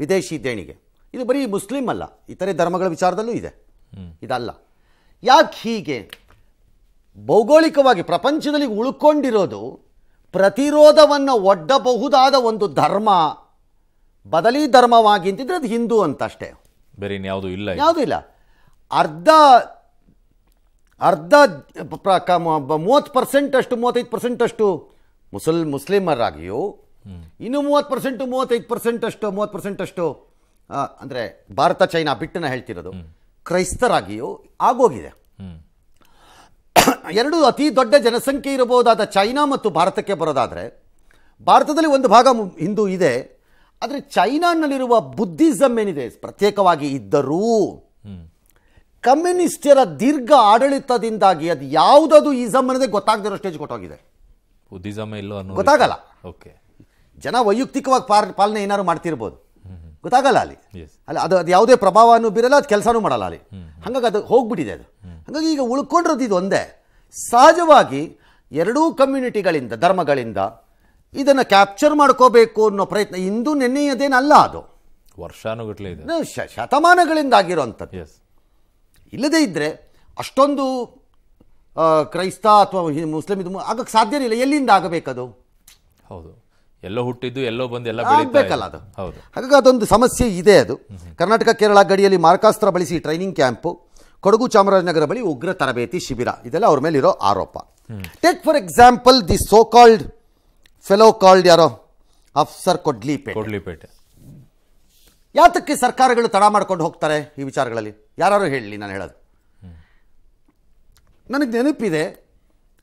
ವಿದೇಶಿ ದೇಣಿಗೆ ಇದು ಬರೀ ಮುಸ್ಲಿಂ ಅಲ್ಲ ಇತರೆ ಧರ್ಮಗಳ ವಿಚಾರದಲ್ಲೂ ಇದೆ ಇದಲ್ಲ ಯಾಕೆ ಹೀಗೆ ಭೌಗೋಳಿಕವಾಗಿ ಪ್ರಪಂಚದಲ್ಲಿ ಉಳ್ಕೊಂಡಿರೋದು ಪ್ರತಿರೋಧವನ್ನು ಒಡ್ಡಬಹುದಾದ ಒಂದು ಧರ್ಮ ಬದಲಿ ಧರ್ಮವಾಗಿ ಅಂತಿದ್ರೆ ಅದು ಹಿಂದೂ ಅಂತಷ್ಟೇ ಬೇರೆ ಯಾವುದೂ ಇಲ್ಲ ಯಾವುದೂ ಇಲ್ಲ ಅರ್ಧ ಅರ್ಧ ಮೂವತ್ತು ಪರ್ಸೆಂಟಷ್ಟು ಮೂವತ್ತೈದು ಪರ್ಸೆಂಟಷ್ಟು ಮುಸಲ್ ಮುಸ್ಲಿಮರಾಗಿಯೂ ಇನ್ನು ಮೂವತ್ತು ಪರ್ಸೆಂಟು ಮೂವತ್ತೈದು ಪರ್ಸೆಂಟಷ್ಟು ಮೂವತ್ತು ಪರ್ಸೆಂಟಷ್ಟು ಅಂದರೆ ಭಾರತ ಚೈನಾ ಬಿಟ್ಟನ್ನು ಹೇಳ್ತಿರೋದು ಕ್ರೈಸ್ತರಾಗಿಯೂ ಆಗೋಗಿದೆ ಎರಡು ಅತಿ ದೊಡ್ಡ ಜನಸಂಖ್ಯೆ ಇರಬಹುದಾದ ಚೈನಾ ಮತ್ತು ಭಾರತಕ್ಕೆ ಬರೋದಾದರೆ ಭಾರತದಲ್ಲಿ ಒಂದು ಭಾಗ ಹಿಂದೂ ಇದೆ ಆದರೆ ಚೈನಾನಲ್ಲಿರುವ ಬುದ್ಧಿಸಮ್ ಏನಿದೆ ಪ್ರತ್ಯೇಕವಾಗಿ ಇದ್ದರೂ ಕಮ್ಯುನಿಸ್ಟರ ದೀರ್ಘ ಆಡಳಿತದಿಂದಾಗಿ ಅದು ಯಾವುದದು ಈಸಮ್ ಅನ್ನೋದೇ ಗೊತ್ತಾಗದಿರೋ ಸ್ಟೇಜ್ ಕೊಟ್ಟೋಗಿದೆ ಅನ್ನೋ ಗೊತ್ತಾಗಲ್ಲ ಓಕೆ ಜನ ವೈಯಕ್ತಿಕವಾಗಿ ಪಾಲನೆ ಏನಾದ್ರು ಮಾಡ್ತಿರ್ಬೋದು ಗೊತ್ತಾಗಲ್ಲ ಅಲ್ಲಿ ಅಲ್ಲಿ ಅದು ಅದು ಯಾವುದೇ ಪ್ರಭಾವನೂ ಬೀರಲ್ಲ ಅದು ಕೆಲಸನೂ ಮಾಡಲ್ಲ ಅಲ್ಲಿ ಹಂಗಾಗಿ ಅದು ಹೋಗ್ಬಿಟ್ಟಿದೆ ಅದು ಹಂಗಾಗಿ ಈಗ ಉಳ್ಕೊಂಡಿರೋದು ಇದು ಒಂದೇ ಸಹಜವಾಗಿ ಎರಡೂ ಕಮ್ಯುನಿಟಿಗಳಿಂದ ಧರ್ಮಗಳಿಂದ ಇದನ್ನು ಕ್ಯಾಪ್ಚರ್ ಮಾಡ್ಕೋಬೇಕು ಅನ್ನೋ ಪ್ರಯತ್ನ ಇಂದು ನೆನೆಯದೇನಲ್ಲ ಅದು ವರ್ಷಾನುಗಟ್ಲೆ ಶತಮಾನಗಳಿಂದ ಆಗಿರುವಂಥದ್ದು ಇಲ್ಲದೇ ಇದ್ದರೆ ಅಷ್ಟೊಂದು ಕ್ರೈಸ್ತ ಅಥವಾ ಮುಸ್ಲಿಂ ಇದು ಆಗಕ್ಕೆ ಸಾಧ್ಯನೇ ಇಲ್ಲ ಎಲ್ಲಿಂದ ಆಗಬೇಕದು ಹೌದು ಎಲ್ಲೋ ಹುಟ್ಟಿದ್ದು ಎಲ್ಲೋ ಬಂದು ಎಲ್ಲ ಆಗಬೇಕಲ್ಲ ಅದು ಹೌದು ಹಾಗಾಗಿ ಅದೊಂದು ಸಮಸ್ಯೆ ಇದೆ ಅದು ಕರ್ನಾಟಕ ಕೇರಳ ಗಡಿಯಲ್ಲಿ ಮಾರಕಾಸ್ತ್ರ ಬಳಸಿ ಟ್ರೈನಿಂಗ್ ಕ್ಯಾಂಪು ಕೊಡಗು ಚಾಮರಾಜನಗರ ಬಳಿ ಉಗ್ರ ತರಬೇತಿ ಶಿಬಿರ ಇದೆಲ್ಲ ಅವ್ರ ಮೇಲಿರೋ ಆರೋಪ take for example the so called fellow called ಯಾರೋ ಅಫ್ಸರ್ ಕೊಡ್ಲಿಪೇಟೆ ಕೊಡ್ಲಿಪೇಟೆ ಯಾತಕ್ಕೆ ಸರ್ಕಾರಗಳು ತಡ ಮಾಡ್ಕೊಂಡು ಹೋಗ್ತಾರೆ ಈ ವಿಚಾರಗಳಲ್ಲಿ ಯಾರು ಹೇಳಲಿ ನಾನು ಹೇಳೋದು ನನಗೆ ನೆನಪಿದೆ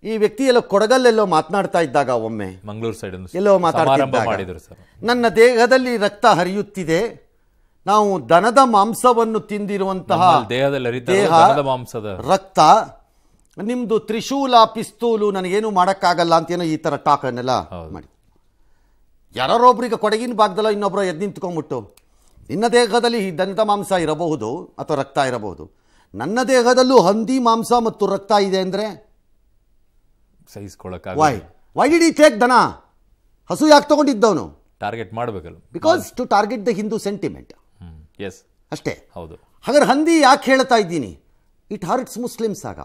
ಈ ವ್ಯಕ್ತಿ ಎಲ್ಲೋ ಕೊಡಗಲ್ಲೆಲ್ಲೋ ಮಾತನಾಡ್ತಾ ಇದ್ದಾಗ ಒಮ್ಮೆ ಮಂಗಳೂರು ಸೈಡ್ ಎಲ್ಲೋ ಮಾತಾಡ್ತಾ ನನ್ನ ದೇಹದಲ್ಲಿ ರಕ್ತ ಹರಿಯುತ್ತಿದೆ ನಾವು ದನದ ಮಾಂಸವನ್ನು ತಿಂದಿರುವಂತಹ ದೇಹದಲ್ಲಿ ರಕ್ತ ನಿಮ್ದು ತ್ರಿಶೂಲ ಪಿಸ್ತೂಲು ನನಗೇನು ಮಾಡೋಕ್ಕಾಗಲ್ಲ ಅಂತೇನೋ ಈ ಥರ ಟಾಕನ್ನೆಲ್ಲ ಮಾಡಿ ಯಾರೋ ಒಬ್ರಿಗೆ ಕೊಡಗಿನ ಭಾಗದಲ್ಲ ಇನ್ನೊಬ್ಬರ ಎದ್ದು ನಿಂತ್ಕೊಂಡ್ಬಿಟ್ಟು ನಿನ್ನ ದೇಹದಲ್ಲಿ ದಂತ ಮಾಂಸ ಇರಬಹುದು ಅಥವಾ ರಕ್ತ ಇರಬಹುದು ನನ್ನ ದೇಹದಲ್ಲೂ ಹಂದಿ ಮಾಂಸ ಮತ್ತು ರಕ್ತ ಇದೆ ಅಂದರೆ ಸಹಿಸ್ಕೊಳ್ಳೋಕ್ಕಾಗ ದನ ಹಸು ಯಾಕೆ ತಗೊಂಡಿದ್ದವನು ಟಾರ್ಗೆಟ್ ಮಾಡಬೇಕಲ್ಲ because to target the Hindu sentiment yes ಅಷ್ಟೇ ಹೌದು ಹಾಗಾದ್ರೆ ಹಂದಿ ಯಾಕೆ ಹೇಳ್ತಾ ಇದ್ದೀನಿ ಇಟ್ ಹರ್ಟ್ಸ್ ಮುಸ್ಲಿಮ್ಸ್ ಆಗ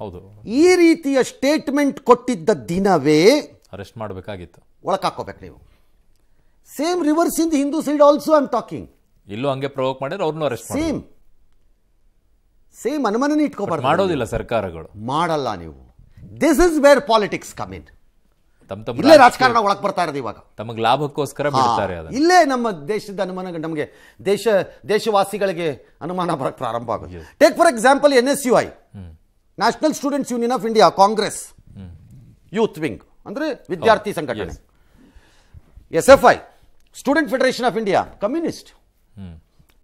ಹೌದು ಈ ರೀತಿಯ ಸ್ಟೇಟ್ಮೆಂಟ್ ಕೊಟ್ಟಿದ್ದ ದಿನವೇ ಅರೆಸ್ಟ್ ಮಾಡಬೇಕಾಗಿತ್ತು ಒಳಕಾಕೋಬೇಕು ನೀವು same reverse in the Hindu side also I'm talking ಇಲ್ಲೂ ಹಂಗೆ ಪ್ರವೋಕ್ ಮಾಡಿದ್ರೆ ಅವ್ರನ್ನೂ ಅರೆಸ್ಟ್ ಸೇಮ್ ಸೇಮ್ ಅನುಮಾನನೇ ಇಟ್ಕೋಬಾರ್ದು ಮಾಡೋದಿಲ್ಲ ಸರ್ಕಾರಗಳು ಮಾಡಲ್ಲ ನೀವು this is where politics come in ಇಲ್ಲೇ ರಾಜಕಾರಣ ಒಳಗೆ ಬರ್ತಾ ಇರೋದು ಇವಾಗ ತಮಗೆ ಲಾಭಕ್ಕೋಸ್ಕರ ಬಿಡ್ತಾರೆ ಇಲ್ಲೇ ನಮ್ಮ ದೇಶದ ಅನುಮಾನ ನಮಗೆ ದೇಶ ದೇಶವಾಸಿಗಳಿಗೆ ಅನುಮಾನ ಬರಕ್ಕೆ ಪ್ರಾರಂಭ ಆಗುತ್ತೆ take for example N S U I national students union of India Congress youth wing ಅಂದರೆ ವಿದ್ಯಾರ್ಥಿ oh, ಸಂಘಟನೆ S F I student federation of India communist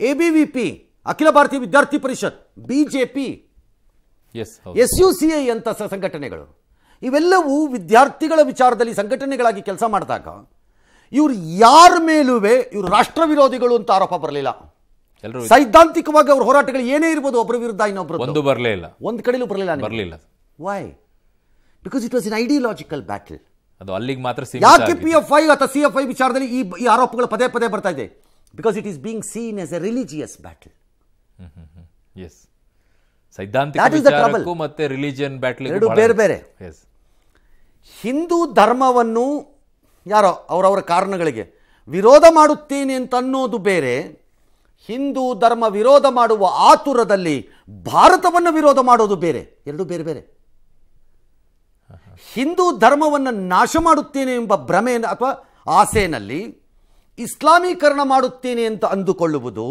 A B V P Akhil Bharatiya Vidyarthi Parishad BJP S U C I ಅಂತ ಸಂಘಟನೆಗಳು ಇವೆಲ್ಲವೂ ವಿದ್ಯಾರ್ಥಿಗಳ ವಿಚಾರದಲ್ಲಿ ಸಂಘಟನೆಗಳಾಗಿ ಕೆಲಸ ಮಾಡಿದಾಗ ಇವರು ಯಾರ ಮೇಲೂ ಇವರು ರಾಷ್ಟ್ರ ವಿರೋಧಿಗಳು ಅಂತ ಆರೋಪ ಬರಲಿಲ್ಲ ಸೈದ್ಧಾಂತಿಕವಾಗಿ ಅವ್ರ ಹೋರಾಟಗಳು ಏನೇ ಇರ್ಬೋದು ಒಬ್ಬರ ವಿರುದ್ಧ ಇನ್ನೊಬ್ಬರು ಒಂದು ಬರಲಿಲ್ಲ ಒಂದು ಕಡೆಲೂ ಬರಲಿಲ್ಲ ಬರಲಿಲ್ಲ why because it was in ideological battle ಅದು ಅಲ್ಲಿಗೆ ಮಾತ್ರ ಯಾಕೆ ಪಿ ಎಫ್ ಐ ಅಥವಾ ಸಿ ಎಫ್ ಐ ವಿಚಾರದಲ್ಲಿ ಈ ಈ ಆರೋಪಗಳು ಪದೇ ಪದೇ ಬರ್ತಾ ಇದೆ because it is being seen as a religious battle as ಸೈದ್ಧಾಂತಿಕ ಮತ್ತೆ ರಿಲಿಜಿಯನ್ ಬ್ಯಾಟಲ್ ಎರಡು ಬೇರೆ ಬೇರೆ ಎಸ್ ಹಿಂದೂ ಧರ್ಮವನ್ನು ಯಾರೋ ಅವರವರ ಕಾರಣಗಳಿಗೆ ವಿರೋಧ ಮಾಡುತ್ತೇನೆ ಅಂತ ಅನ್ನೋದು ಬೇರೆ ಹಿಂದೂ ಧರ್ಮ ವಿರೋಧ ಮಾಡುವ ಆತುರದಲ್ಲಿ ಭಾರತವನ್ನು ವಿರೋಧ ಮಾಡೋದು ಬೇರೆ ಎರಡು ಬೇರೆ ಬೇರೆ ಹಿಂದೂ ಧರ್ಮವನ್ನು ನಾಶ ಮಾಡುತ್ತೇನೆ ಎಂಬ ಭ್ರಮೆ ಅಥವಾ ಆಸೆಯಲ್ಲಿ ಇಸ್ಲಾಮೀಕರಣ ಮಾಡುತ್ತೇನೆ ಅಂತ ಅಂದುಕೊಳ್ಳುವುದು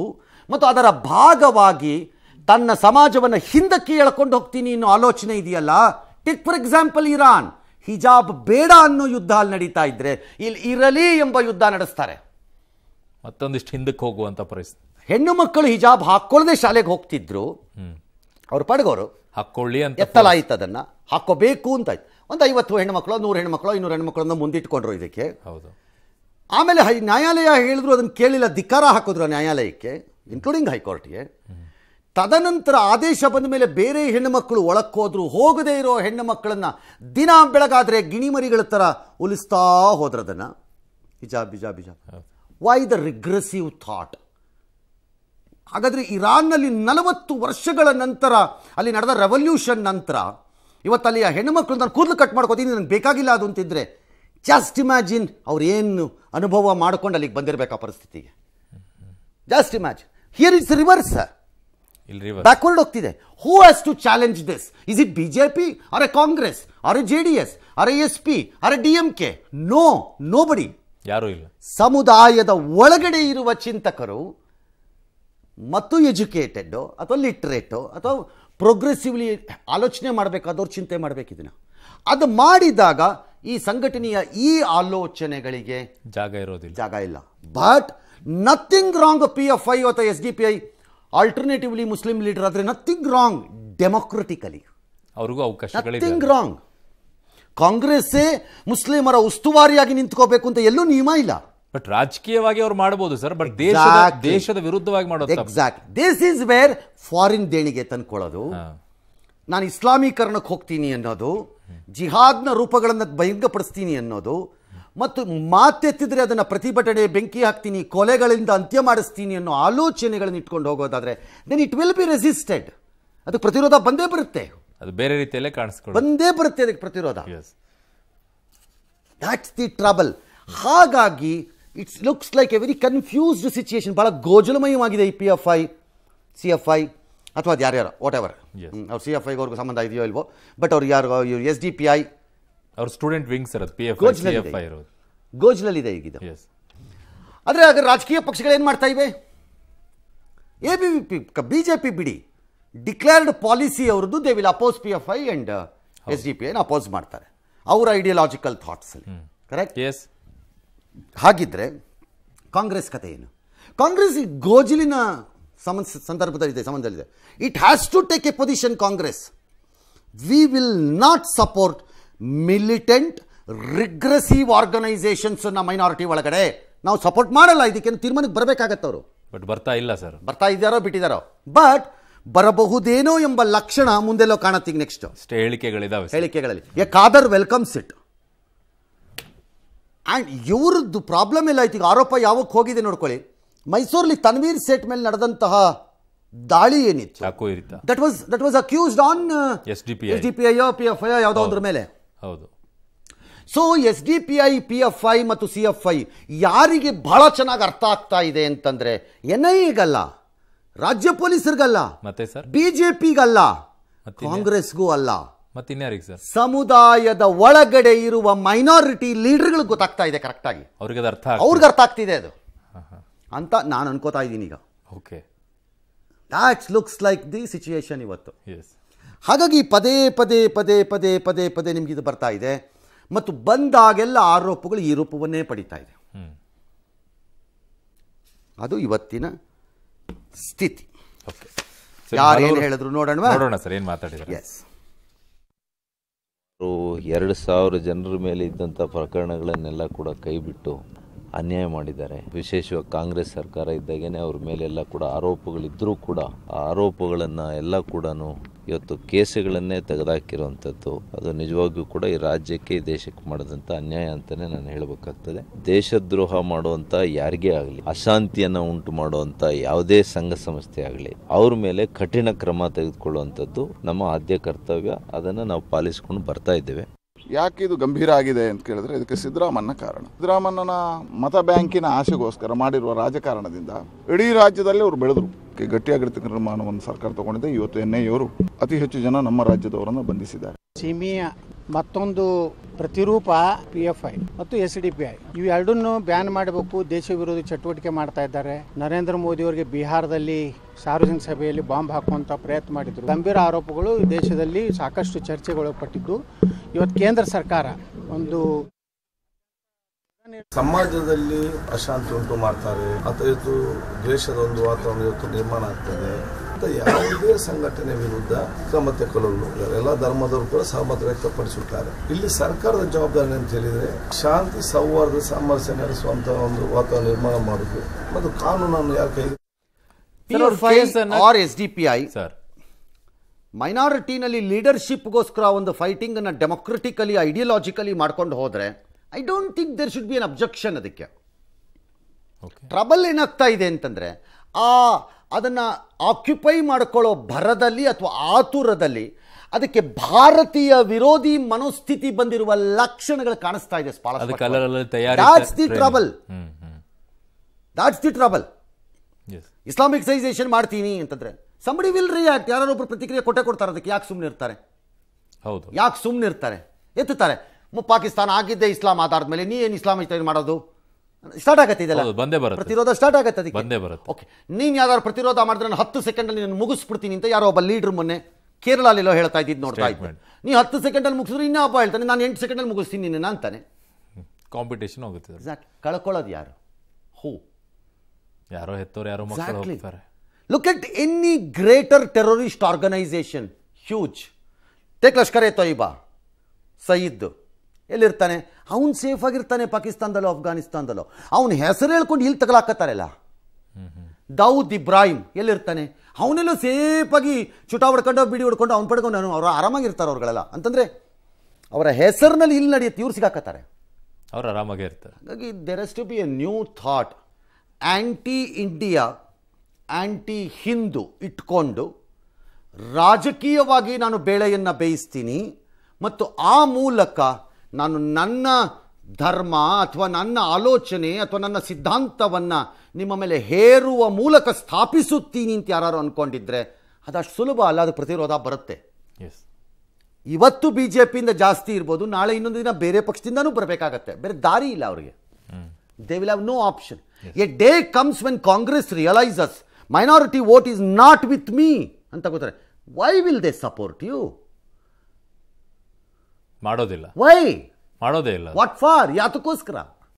ಮತ್ತು ಅದರ ಭಾಗವಾಗಿ ತನ್ನ ಸಮಾಜವನ್ನು ಹಿಂದಕ್ಕೆ ಎಳ್ಕೊಂಡು ಹೋಗ್ತೀನಿ ಅನ್ನೋ ಆಲೋಚನೆ ಇದೆಯಲ್ಲ ಟಿಕ್ ಫಾರ್ ಎಕ್ಸಾಂಪಲ್ ಇರಾನ್ ಹಿಜಾಬ್ ಬೇಡ ಅನ್ನೋ ಯುದ್ಧ ಅಲ್ಲಿ ನಡೀತಾ ಇದ್ರೆ ಇಲ್ಲಿ ಇರಲಿ ಎಂಬ ಯುದ್ಧ ನಡೆಸ್ತಾರೆ ಮತ್ತೊಂದಿಷ್ಟು ಹಿಂದಕ್ಕೆ ಹೋಗುವಂತ ಪರಿಸ್ಥಿತಿ ಹೆಣ್ಣು ಮಕ್ಕಳು ಹಿಜಾಬ್ ಹಾಕೊಳ್ಳದೆ ಶಾಲೆಗೆ ಹೋಗ್ತಿದ್ರು ಅವರು ಪಡಗೋರು ಹಾಕೊಳ್ಳಿ ಅಂತ ಎತ್ತಲಾಯಿತು ಅದನ್ನು ಹಾಕೋಬೇಕು ಅಂತ ಒಂದು ಐವತ್ತು ಹೆಣ್ಮಕ್ಳು ನೂರು ಹೆಣ್ಮಕ್ಳು ಇನ್ನೂರು ಹೆಣ್ಮಕ್ಳನ್ನ ಮುಂದಿಟ್ಕೊಂಡ್ರು ಇದಕ್ಕೆ ಹೌದು ಆಮೇಲೆ ಹೈ ನ್ಯಾಯಾಲಯ ಹೇಳಿದ್ರು ಅದನ್ನು ಕೇಳಿಲ್ಲ ಧಿಕ್ಕಾರ ಹಾಕಿದ್ರು ನ್ಯಾಯಾಲಯಕ್ಕೆ ಇನ್ಕ್ಲೂಡಿಂಗ್ ಹೈಕೋರ್ಟ್ಗೆ ತದನಂತರ ಆದೇಶ ಬಂದ ಮೇಲೆ ಬೇರೆ ಹೆಣ್ಣುಮಕ್ಕಳು ಒಳಕ್ಕೋದ್ರು ಹೋಗದೇ ಇರೋ ಹೆಣ್ಣು ಮಕ್ಕಳನ್ನು ದಿನ ಬೆಳಗಾದರೆ ಗಿಣಿಮರಿಗಳ ಥರ ಉಲಿಸ್ತಾ ಹೋದ್ರದನ್ನು ಹಿಜಾಬ್ ಹಿಜಾಬ್ ಹಿಜಾಬ್ ವೈ ದ ರಿಗ್ರೆಸಿವ್ ಥಾಟ್ ಹಾಗಾದರೆ ಇರಾನ್ನಲ್ಲಿ ನಲವತ್ತು ವರ್ಷಗಳ ನಂತರ ಅಲ್ಲಿ ನಡೆದ ರೆವಲ್ಯೂಷನ್ ನಂತರ ಇವತ್ತಲ್ಲಿ ಆ ಹೆಣ್ಣು ಮಕ್ಕಳು ನಾನು ಕೂದಲು ಕಟ್ ಮಾಡ್ಕೋತೀನಿ ನನಗೆ ಬೇಕಾಗಿಲ್ಲ ಅದು ಅಂತಿದ್ರೆ ಜಸ್ಟ್ ಇಮ್ಯಾಜಿನ್ ಅವ್ರು ಏನು ಅನುಭವ ಮಾಡ್ಕೊಂಡು ಅಲ್ಲಿಗೆ ಬಂದಿರಬೇಕು ಆ ಪರಿಸ್ಥಿತಿಗೆ just imagine here is reverse backward ಹೋಗ್ತಿದೆ who has to challenge this is it B J P or a Congress or J D S or a S P or D M K no nobody ಯಾರೂ ಇಲ್ಲ ಸಮುದಾಯದ ಒಳಗಡೆ ಇರುವ ಚಿಂತಕರು ಮತ್ತು educated ಅಥವಾ ಲಿಟ್ರೇಟು ಅಥವಾ ಪ್ರೋಗ್ರೆಸಿವ್ಲಿ ಆಲೋಚನೆ ಮಾಡಬೇಕಾದವ್ರು ಚಿಂತೆ ಮಾಡಬೇಕಿದ್ದೀನ ಅದು ಮಾಡಿದಾಗ ಈ ಸಂಘಟನೆಯ ಈ ಆಲೋಚನೆಗಳಿಗೆ ಜಾಗ ಇರೋದಿಲ್ಲ ಜಾಗ ಇಲ್ಲ but nothing wrong P F I ಅಥವಾ S D P I alternatively Muslim leader ಆದರೆ ನಥಿಂಗ್ ರಾಂಗ್ ಡೆಮೊಕ್ರೆಟಿಕಲಿ ಅವ್ರಿಗೂ ಅವಕಾಶ ನಥಿಂಗ್ ರಾಂಗ್ ಕಾಂಗ್ರೆಸ್ಸೇ ಮುಸ್ಲಿಮರ ಉಸ್ತುವಾರಿಯಾಗಿ ನಿಂತ್ಕೋಬೇಕು ಅಂತ ಎಲ್ಲೂ ನಿಯಮ ಇಲ್ಲ ಬಟ್ ರಾಜಕೀಯವಾಗಿ ಅವ್ರು ಮಾಡಬಹುದು ಸರ್ ಬಟ್ ದೇಶ ದೇಶದ ವಿರುದ್ಧವಾಗಿ ಮಾಡೋದು exact this is where foreign ದೇಣಿಗೆ ತಂದ್ಕೊಳ್ಳೋದು ನಾನು ಇಸ್ಲಾಮೀಕರಣಕ್ಕೆ ಹೋಗ್ತೀನಿ ಅನ್ನೋದು ಜಿಹಾದ್ನ ರೂಪಗಳನ್ನು ಬಹಿರಂಗಪಡಿಸ್ತೀನಿ ಅನ್ನೋದು ಮತ್ತು ಮಾತೆತ್ತಿದ್ರೆ ಅದನ್ನು ಪ್ರತಿಭಟನೆ ಬೆಂಕಿ ಹಾಕ್ತೀನಿ ಕೊಲೆಗಳಿಂದ ಅಂತ್ಯ ಮಾಡಿಸ್ತೀನಿ ಅನ್ನೋ ಆಲೋಚನೆಗಳನ್ನು ಇಟ್ಕೊಂಡು ಹೋಗೋದಾದ್ರೆ then it will be resisted ಅದು ಪ್ರತಿರೋಧ ಬಂದೇ ಬರುತ್ತೆ ಅದು ಬೇರೆ ರೀತಿಯಲ್ಲೇ ಕಾಣಿಸ್ಕೊಂಡು ಬಂದೇ ಬರುತ್ತೆ ಅದಕ್ಕೆ ಪ್ರತಿರೋಧ ದಾಟ್ಸ್ ದಿ ಟ್ರಬಲ್ ಹಾಗಾಗಿ it's looks like a very confused situation ಭಾಳ ಗೋಜಲಮಯವಾಗಿದೆ ಈ P F I C F I ಅಥವಾ ಅದು ಯಾರ್ಯಾರು ವಾಟ್ ಎವರ್ ಅವ್ರು ಸಿ ಎಫ್ ಐಗೆ ಅವ್ರಿಗೆ ಸಂಬಂಧ ಇದೆಯೋ ಇಲ್ವೋ ಬಟ್ ಅವ್ರು ಯಾರು ಇವ್ರು ಎಸ್ ಡಿ ಪಿ ಐ ಅವ್ರ ಸ್ಟೂಡೆಂಟ್ ವಿಂಗ್ಸ್ ಇರೋದು ಪಿ ಎಫ್ ಇರೋದು ಆದರೆ ಆಗ ರಾಜಕೀಯ ಏನು ಮಾಡ್ತಾ ಇವೆ A B P B J P ಬಿಡಿ ಡಿಕ್ಲೇರ್ಡ್ ಪಾಲಿಸಿ ಅವ್ರದ್ದು they will oppose P F I and S D P ಐನ ಅಪೋಸ್ ಮಾಡ್ತಾರೆ ಅವರ ಐಡಿಯಾಲಜಿಕಲ್ ಅಲ್ಲಿ ಕರೆಕ್ಟ್ ಎಸ್ ಹಾಗಿದ್ರೆ ಕಾಂಗ್ರೆಸ್ ಕತೆ ಏನು ಕಾಂಗ್ರೆಸ್ ಈ ಗೋಜಲಿನ ಸಮ ಸಂದರ್ಭದಲ್ಲಿದೆ ಸಂಬಂಧದಲ್ಲಿದೆ it has to take a position Congress we will not support militant regressive organisations ನ ಮೈನಾರಿಟಿ ಒಳಗಡೆ ನಾವು ಸಪೋರ್ಟ್ ಮಾಡಲ್ಲ ಇದಕ್ಕೆ ತೀರ್ಮಾನಕ್ಕೆ ಅವರು ಬಟ್ ಬರ್ತಾ ಇಲ್ಲ ಸರ್ ಬರ್ತಾ ಇದ್ದಾರೋ ಬಿಟ್ಟಿದಾರೋ ಬಟ್ ಬರಬಹುದೇನೋ ಎಂಬ ಲಕ್ಷಣ ಮುಂದೆಲ್ಲೋ ಕಾಣತ್ತೀಗ ನೆಕ್ಸ್ಟ್ ಹೇಳಿಕೆಗಳಿದಾವೆ ಹೇಳಿಕೆಗಳಲ್ಲಿ A Khader welcomes it and ಇವ್ರದ್ದು ಪ್ರಾಬ್ಲಮ್ ಇಲ್ಲ ಆಯ್ತು ಈಗ ಆರೋಪ ಯಾವಾಗ ಹೋಗಿದೆ ನೋಡ್ಕೊಳ್ಳಿ ಮೈಸೂರಲ್ಲಿ ತನ್ವೀರ್ ಸೇಟ್ ಮೇಲೆ ನಡೆದಂತಹ ದಾಳಿ ಏನಿತ್ತು that was that was accused on S D P S D P I P F I ಯಾವುದಾದ್ರ ಮೇಲೆ ಹೌದು so S D P I P F I ಮತ್ತು ಸಿ ಎಫ್ ಐ ಯಾರಿಗೆ ಬಹಳ ಚೆನ್ನಾಗಿ ಅರ್ಥ ಆಗ್ತಾ ಇದೆ ಅಂತಂದರೆ ಎನ್ ಐ ಗಲ್ಲ ರಾಜ್ಯ ಪೊಲೀಸರಿಗಲ್ಲ ಮತ್ತೆ ಸರ್ ಬಿ ಜೆ ಪಿಗಲ್ಲ ಕಾಂಗ್ರೆಸ್ಗೂ ಅಲ್ಲ ಮತ್ತಿನ್ಯಾರಿಗೆ ಸರ್ ಸಮುದಾಯದ ಒಳಗಡೆ ಇರುವ ಮೈನಾರಿಟಿ ಲೀಡರ್ಗಳಿಗೆ ಗೊತ್ತಾಗ್ತಾ ಇದೆ ಕರೆಕ್ಟಾಗಿ ಅವ್ರಿಗೆ ಅರ್ಥ ಅವ್ರಿಗೆ ಅರ್ಥ ಆಗ್ತಿದೆ ಅದು ಅಂತ ನಾನು ಅನ್ಕೋತಾ ಇದ್ದೀನಿ ಈಗ okay that's looks like the situation ಇವತ್ತು ಹಾಗಾಗಿ ಪದೇ ಪದೇ ಪದೇ ಪದೇ ಪದೇ ಪದೇ ನಿಮ್ಗೆ ಇದು ಬರ್ತಾ ಇದೆ ಮತ್ತು ಬಂದಾಗೆಲ್ಲ ಆರೋಪಗಳು ಈ ರೂಪವನ್ನೇ ಪಡಿತಾ ಇದೆ ಅದು ಇವತ್ತಿನ ಸ್ಥಿತಿ ಯಾರು ಏನು ಹೇಳಿದ್ರು ನೋಡೋಣ ನೋಡೋಣ ಸರ್ ಏನು ಮಾತಾಡಿದ್ರು ಎಸ್ ಎರಡು ಸಾವಿರ ಜನರ ಮೇಲೆ ಇದ್ದಂಥ ಪ್ರಕರಣಗಳನ್ನೆಲ್ಲ ಕೂಡ ಕೈಬಿಟ್ಟು ಅನ್ಯಾಯ ಮಾಡಿದ್ದಾರೆ ವಿಶೇಷವಾಗಿ ಕಾಂಗ್ರೆಸ್ ಸರ್ಕಾರ ಇದ್ದಾಗೇನೆ ಅವ್ರ ಮೇಲೆಲ್ಲ ಕೂಡ ಆರೋಪಗಳಿದ್ರೂ ಕೂಡ ಆ ಆರೋಪಗಳನ್ನು ಎಲ್ಲ ಕೂಡ ಇವತ್ತು ಕೇಸುಗಳನ್ನೇ ತೆಗೆದಾಕಿರುವಂಥದ್ದು ಅದು ನಿಜವಾಗಿಯೂ ಕೂಡ ಈ ರಾಜ್ಯಕ್ಕೆ ಈ ದೇಶಕ್ಕೆ ಮಾಡಿದಂಥ ಅನ್ಯಾಯ ಅಂತಲೇ ನಾನು ಹೇಳಬೇಕಾಗ್ತದೆ ದೇಶದ್ರೋಹ ಮಾಡುವಂಥ ಯಾರಿಗೇ ಆಗಲಿ ಅಶಾಂತಿಯನ್ನು ಉಂಟು ಮಾಡುವಂಥ ಯಾವುದೇ ಸಂಘ ಸಂಸ್ಥೆ ಆಗಲಿ ಅವ್ರ ಮೇಲೆ ಕಠಿಣ ಕ್ರಮ ತೆಗೆದುಕೊಳ್ಳುವಂಥದ್ದು ನಮ್ಮ ಆದ್ಯ ಕರ್ತವ್ಯ ಅದನ್ನು ನಾವು ಪಾಲಿಸ್ಕೊಂಡು ಬರ್ತಾ ಇದ್ದೇವೆ ಯಾಕೆ ಇದು ಗಂಭೀರ ಆಗಿದೆ ಅಂತ ಕೇಳಿದ್ರೆ ಇದಕ್ಕೆ ಸಿದ್ದರಾಮಣ್ಣ ಕಾರಣ ಸಿದ್ದರಾಮಣ್ಣನ ಮತ ಬ್ಯಾಂಕಿನ ಆಸೆಗೋಸ್ಕರ ಮಾಡಿರುವ ರಾಜಕಾರಣದಿಂದ ಇಡೀ ರಾಜ್ಯದಲ್ಲಿ ಅವರು ಬೆಳೆದ್ರು ಗಟ್ಟಿಯಾಗಿರ್ತಕ್ಕ ನಿರ್ಮಾಣವನ್ನು ಸರ್ಕಾರ ತಗೊಂಡಿದೆ ಇವತ್ತು ಎನ್ ಅವರು ಅತಿ ಹೆಚ್ಚು ಜನ ನಮ್ಮ ರಾಜ್ಯದವರನ್ನು ಬಂಧಿಸಿದ್ದಾರೆ ಮತ್ತೊಂದು ಪ್ರತಿರೂಪ ಪಿ ಎಫ್ ಐ ಮತ್ತು ಎಸ್ ಡಿ ಪಿ ಐ ಇವೆರಡನ್ನು ಬ್ಯಾನ್ ಮಾಡಬೇಕು ದೇಶ ವಿರೋಧಿ ಚಟುವಟಿಕೆ ಮಾಡ್ತಾ ಇದ್ದಾರೆ ನರೇಂದ್ರ ಮೋದಿ ಅವರಿಗೆ ಬಿಹಾರದಲ್ಲಿ ಸಾರ್ವಜನಿಕ ಸಭೆಯಲ್ಲಿ ಬಾಂಬ್ ಹಾಕುವಂತ ಪ್ರಯತ್ನ ಮಾಡಿದ್ರು ಗಂಭೀರ ಆರೋಪಗಳು ದೇಶದಲ್ಲಿ ಸಾಕಷ್ಟು ಚರ್ಚೆಗೊಳಪಟ್ಟಿದ್ದು ಇವತ್ತು ಕೇಂದ್ರ ಸರ್ಕಾರ ಒಂದು ಸಮಾಜದಲ್ಲಿ ಅಶಾಂತಿ ಉಂಟು ಮಾಡ್ತಾರೆ ಅಥವಾ ಇವತ್ತು ದ್ವೇಷದ ಒಂದು ವಾತಾವರಣ ಇವತ್ತು ನಿರ್ಮಾಣ ಆಗ್ತದೆ ಅಂತ ಯಾವುದೇ ಸಂಘಟನೆ ವಿರುದ್ಧ ಕ್ರಮ ತೆಗೆದುಕೊಳ್ಳಲು ಎಲ್ಲ ಧರ್ಮದವರು ಕೂಡ ಸಹಮತ ವ್ಯಕ್ತಪಡಿಸುತ್ತಾರೆ ಇಲ್ಲಿ ಸರ್ಕಾರದ ಜವಾಬ್ದಾರಿ ಅಂತ ಹೇಳಿದರೆ ಶಾಂತಿ ಸೌಹಾರ್ದ ಸಾಮರಸ್ಯ ಸ್ವಂತ ಒಂದು ವಾತಾವರಣ ನಿರ್ಮಾಣ ಮಾಡುದು ಮತ್ತು ಕಾನೂನನ್ನು ಯಾಕೆ or S D P I sir ಮೈನಾರಿಟಿನಲ್ಲಿ ಲೀಡರ್ಶಿಪ್ಗೋಸ್ಕರ ಒಂದು ಫೈಟಿಂಗ್ ಅನ್ನು ಡೆಮೊಕ್ರೆಟಿಕಲಿ ಐಡಿಯಾಲಜಿಕಲಿ ಮಾಡ್ಕೊಂಡು ಹೋದರೆ I don't think there should be an objection ಅದಕ್ಕೆ ಟ್ರಬಲ್ ಏನಾಗ್ತಾ ಇದೆ ಅಂತಂದರೆ ಆ ಅದನ್ನು ಆಕ್ಯುಪೈ ಮಾಡಿಕೊಳ್ಳೋ ಭರದಲ್ಲಿ ಅಥವಾ ಆತುರದಲ್ಲಿ ಅದಕ್ಕೆ ಭಾರತೀಯ ವಿರೋಧಿ ಮನೋಸ್ಥಿತಿ ಬಂದಿರುವ ಲಕ್ಷಣಗಳು ಕಾಣಿಸ್ತಾ ಇದೆ the trouble that's the trouble Islamicisation ಮಾಡ್ತೀನಿ ಅಂತಂದ್ರೆ ಸಂಬಡಿ ವಿಲ್ ರಿಯಾಕ್ಟ್ ಯಾರೊಬ್ರು ಪ್ರತಿಕ್ರಿಯೆ ಕೊಟ್ಟೆ ಕೊಡ್ತಾರೆ ಅದಕ್ಕೆ ಯಾಕೆ ಸುಮ್ಮನೆ ಇರ್ತಾರೆ ಹೌದು ಯಾಕೆ ಸುಮ್ಮನೆ ಇರ್ತಾರೆ ಎತ್ತುತ್ತಾರೆ ಪಾಕಿಸ್ತಾನ ಆಗಿದ್ದೆ ಇಸ್ಲಾಂ ಆಧಾರದ ಮೇಲೆ ನೀ ಏನು ಇಸ್ಲಾಮ್ ಮಾಡೋದು ಸ್ಟಾರ್ಟ್ ಆಗತ್ತೆ ಇದೆಲ್ಲ ಬಂದೇ ಬರುತ್ತೆ ಪ್ರತಿರೋಧ ಸ್ಟಾರ್ಟ್ ಆಗತ್ತೆ ಅದಕ್ಕೆ ಬಂದೇ ಬರುತ್ತೆ ಓಕೆ ನೀನು ಯಾವ್ದಾದ್ರು ಪ್ರತಿರೋಧ ಮಾಡಿದ್ರೆ ನಾನು ಹತ್ತು ಸೆಕೆಂಡಲ್ಲಿ ನಾನು ಮುಗಿಸ್ಬಿಡ್ತೀನಿ ಅಂತ ಯಾರೋ ಒಬ್ಬ ಲೀಡ್ರ್ ಮೊನ್ನೆ ಕೇರಳ ಕೇರಳಲ್ಲಿಲ್ಲೋ ಹೇಳ್ತಾ ಇದ್ದಿದ್ದು ನೋಡ್ತಾ ಇದ್ದೆ ನೀ ಹತ್ತು ಸೆಕೆಂಡಲ್ಲಿ ಮುಗಿಸಿದ್ರೆ ಇನ್ನೂ ಹಬ್ಬ ಹೇಳ್ತಾನೆ ನಾನು ಎಂಟು ಸೆಕೆಂಡಲ್ಲಿ ಮುಗಿಸ್ತೀನಿ ನಿನ್ನ ಅಂತಾನೆ ಕಾಂಪಿಟೇಷನ್ ಹೋಗುತ್ತೆ ಕಳ್ಕೊಳ್ಳೋದು ಯಾರು ಹೂ ಯಾರೋ ಹೆತ್ತವರು ಯಾರೋ ಮಕ್ಕಳು ಹೋಗ್ತಾರೆ look at any greater terrorist organisation huge take Lashkar e Taiba ಸಯ್ಯದ್ದು ಎಲ್ಲಿರ್ತಾನೆ ಅವ್ನು ಸೇಫಾಗಿರ್ತಾನೆ ಪಾಕಿಸ್ತಾನದಲ್ಲೋ ಅಫ್ಘಾನಿಸ್ತಾನದಲ್ಲೋ ಅವನ ಹೆಸರು ಹೇಳ್ಕೊಂಡು ಇಲ್ಲಿ ತಗಲಾಕತ್ತಾರಲ್ಲ ದೌದ್ ಇಬ್ರಾಹಿಂ ಎಲ್ಲಿರ್ತಾನೆ ಅವನೆಲ್ಲ ಸೇಫಾಗಿ ಚುಟ ಹೊಡ್ಕೊಂಡು ಬಿಡಿ ಹೊಡ್ಕೊಂಡು ಅವ್ನು ಪಡ್ಕೊಂಡು ಅವರು ಆರಾಮಾಗಿರ್ತಾರೆ ಅವ್ರುಗಳೆಲ್ಲ ಅಂತಂದರೆ ಅವರ ಹೆಸರಿನಲ್ಲಿ ಇಲ್ಲಿ ನಡೆಯುತ್ತೆ ಇವ್ರು ಸಿಗಾಕತ್ತಾರೆ ಅವ್ರು ಆರಾಮಾಗಿ ಇರ್ತಾರೆ ಹಾಗಾಗಿ there is to be a new thought anti India anti Hindu ಇಟ್ಕೊಂಡು ರಾಜಕೀಯವಾಗಿ ನಾನು ಬೇಳೆಯನ್ನು ಬೇಯಿಸ್ತೀನಿ ಮತ್ತು ಆ ಮೂಲಕ ನಾನು ನನ್ನ ಧರ್ಮ ಅಥವಾ ನನ್ನ ಆಲೋಚನೆ ಅಥವಾ ನನ್ನ ಸಿದ್ಧಾಂತವನ್ನು ನಿಮ್ಮ ಮೇಲೆ ಹೇರುವ ಮೂಲಕ ಸ್ಥಾಪಿಸುತ್ತೀನಿ ಅಂತ ಯಾರು ಅಂದ್ಕೊಂಡಿದ್ರೆ ಅದಷ್ಟು ಸುಲಭ ಅಲ್ಲ ಅದು ಪ್ರತಿರೋಧ ಬರುತ್ತೆ ಇವತ್ತು ಬಿ ಜೆ ಪಿಯಿಂದ ಜಾಸ್ತಿ ಇರ್ಬೋದು ನಾಳೆ ಇನ್ನೊಂದು ದಿನ ಬೇರೆ ಪಕ್ಷದಿಂದನೂ ಬರಬೇಕಾಗತ್ತೆ ಬೇರೆ ದಾರಿ ಇಲ್ಲ ಅವರಿಗೆ they will have no option a day comes when Congress realises minority vote is not with me ಅಂತ ಗೊತ್ತಾರೆ why will they support you ಮಾಡೋದಿಲ್ಲ ವೈ ಮಾಡೋದೇ ಇಲ್ಲ ವಾಟ್ ಫಾರ್ ಯಾತಕ್ಕೋಸ್ಕರ